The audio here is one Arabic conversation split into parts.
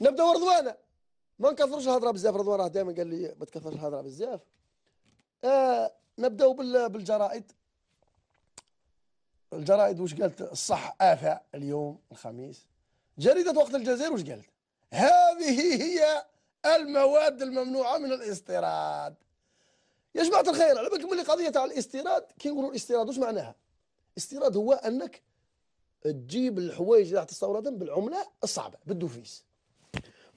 نبداو رضوانه ما نكثرش الهضره بزاف رضوان راه دائما قال لي ما تكثرش الهضره بزاف آه نبداو بالجرائد الجرائد واش قالت الصح افا اليوم الخميس جريدة وقت الجزائر واش قالت هذه هي المواد الممنوعة من الاستيراد يا جماعة الخير على بالكم اللي قضية تاع الاستيراد كي نقولوا الاستيراد واش معناها استيراد هو أنك تجيب الحوايج اللي راح تستوردهم بالعملة الصعبة بالدوفيس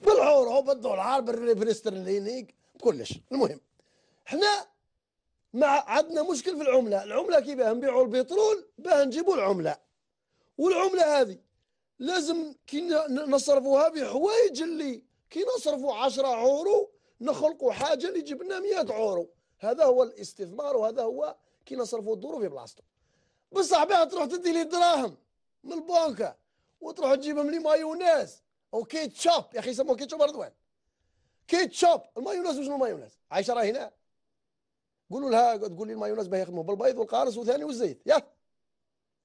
بالعورو بالدولار بالاسترلينيك بكلش المهم حنا مع عندنا مشكل في العمله العمله كي باه نبيعوا البترول باه نجيبوا العمله والعمله هذه لازم كي نصرفوها في حوايج اللي كي نصرفوا 10 عورو نخلقوا حاجه اللي تجيب لنا 100 عورو هذا هو الاستثمار وهذا هو كي نصرفوا الدورو في بلاصتو بصح باه تروح تدي لي دراهم من البنكه وتروح تجيبهم لي مايونيز وكيتشوب يا اخي يسموه كيتشوب رضوان كيتشوب المايونيز وشنو المايونيز عايشه راه هنا قولوا لها تقول لي المايونيز باه يخدموا بالبيض والقارص وثاني والزيت يا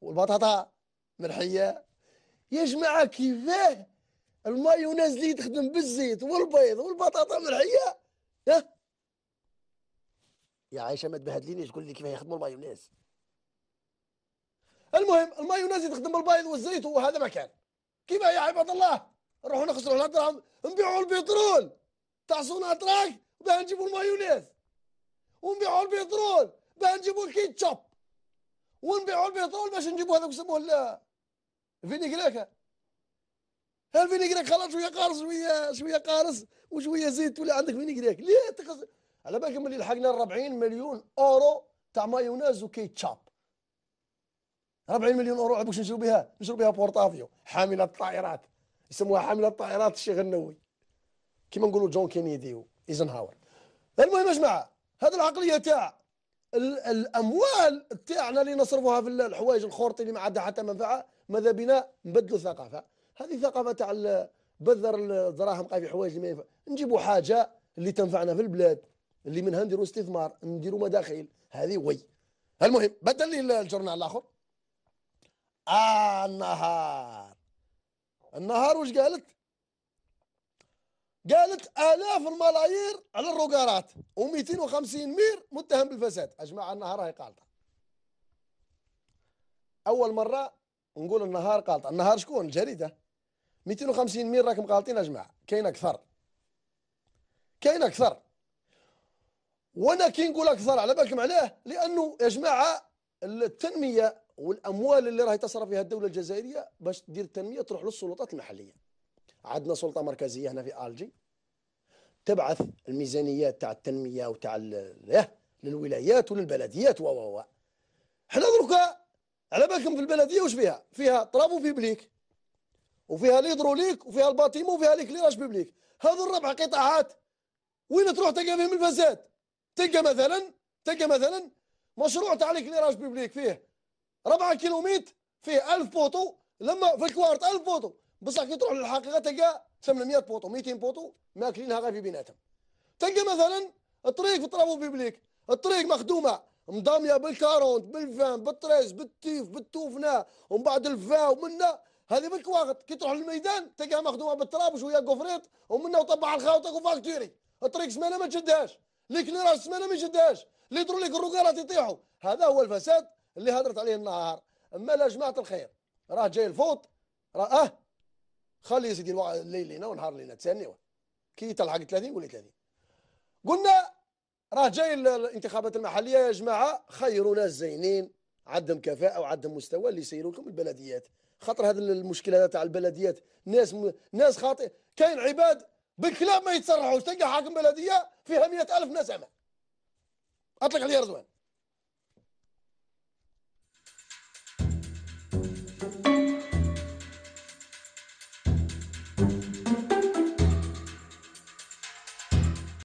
والبطاطا مرحيه يا جماعه كيفاه المايونيز اللي تخدم بالزيت والبيض والبطاطا مرحيه يا يا عائشه ما تبهدلينيش قول لي كيفاه يخدموا المايونيز المهم المايونيز يخدم بالبيض والزيت وهذا مكان كيفاه يا عباد الله نروحوا نخسروا 100 الدراهم نبيعوا البترول تاع سوناتراك باه نجيبوا المايونيز ونبيعوا البترول باه نجيبوا الكيتشوب ونبيعوا البترول باش نجيبوا هذاك يسموه الفينيغريكا ها خلاص شويه قارص شويه شويه قارص وشويه زيت ولا عندك فينيكراك ليه تخز... على بالك ملي لحقنا 40 مليون اورو تاع مايونيز وكيتشاب 40 مليون اورو باش نشرو بها نشرو بها بورتافيو حامله الطائرات يسموها حامله الطائرات الشيخ النووي كيما نقولوا جون كينيدي ايزنهاور المهم يا جماعه هذه العقليه تاع الاموال تاعنا اللي نصرفوها في الحوايج الخورطي اللي ما عندها حتى منفعه ماذا بنا نبدلوا الثقافه هذه ثقافه تاع بذر الدراهم قاعد في حوايج ما ينفع نجيبوا حاجه اللي تنفعنا في البلاد اللي منها نديروا استثمار نديروا مداخيل هذه وي المهم بدل لي الجورنال الاخر آه النهار النهار واش قالت قالت الاف الملايير على الروكارات و250 مير متهم بالفساد يا جماعه النهار راهي قالت اول مره نقول النهار قالت النهار شكون الجريده 250 مير راكم قالتين يا جماعه كاين اكثر كاين اكثر وانا كي نقول اكثر على بالكم علاه لانه يا جماعه التنميه والاموال اللي راهي تصرف فيها الدوله الجزائريه باش تدير التنميه تروح للسلطات المحليه عندنا سلطه مركزيه هنا في الجي تبعث الميزانيات تاع التنميه وتاع للولايات وللبلديات و و حنا دركا على بالكم في البلديه واش فيها؟ فيها طراب وفي بليك وفيها الهيدروليك وفيها الباتيمو وفيها ليكليراج بيبليك هذو الربع قطاعات وين تروح تلقى فيهم الفساد؟ تلقى مثلا تلقى مثلا مشروع تاع ليكليراج بيبليك فيه 4 كيلومتر فيه 1000 بوطو لما في الكوارت 1000 بوطو بصح كي تروح للحقيقه تلقى 800 بوطو 200 بوطو ماكلينها غير في بيناتهم تلقى مثلا الطريق في الطرابو بيبليك الطريق مخدومه مضاميه بالكارونت بالفان بالطريز بالتيف بالتوفنا ومن بعد الفا ومنا هذه بالكوارت كي تروح للميدان تلقاها مخدومه بالتراب وشويه كفريط ومنا وطبع الخاوطك وفاكتوري الطريق سمانه ما تشدهاش ليك سمانه ما يشدهاش ليترو الروكيرات يطيحوا هذا هو الفساد اللي هضرت عليه النهار اما لا جماعه الخير راه جاي الفوت راه اه خلي يا سيدي الليل لينا ونهار لينا تسانيوا كي تلحق 30 قولي 30 قلنا راه جاي الانتخابات المحليه يا جماعه خيروا ناس زينين عندهم كفاءه وعندهم مستوى اللي يسيروا لكم البلديات خاطر هذا المشكله هذا تاع البلديات ناس م... ناس خاطئ كاين عباد بالكلام ما يتصرحوش تلقى حاكم بلديه فيها مئة ألف نسمه أطلق عليه رضوان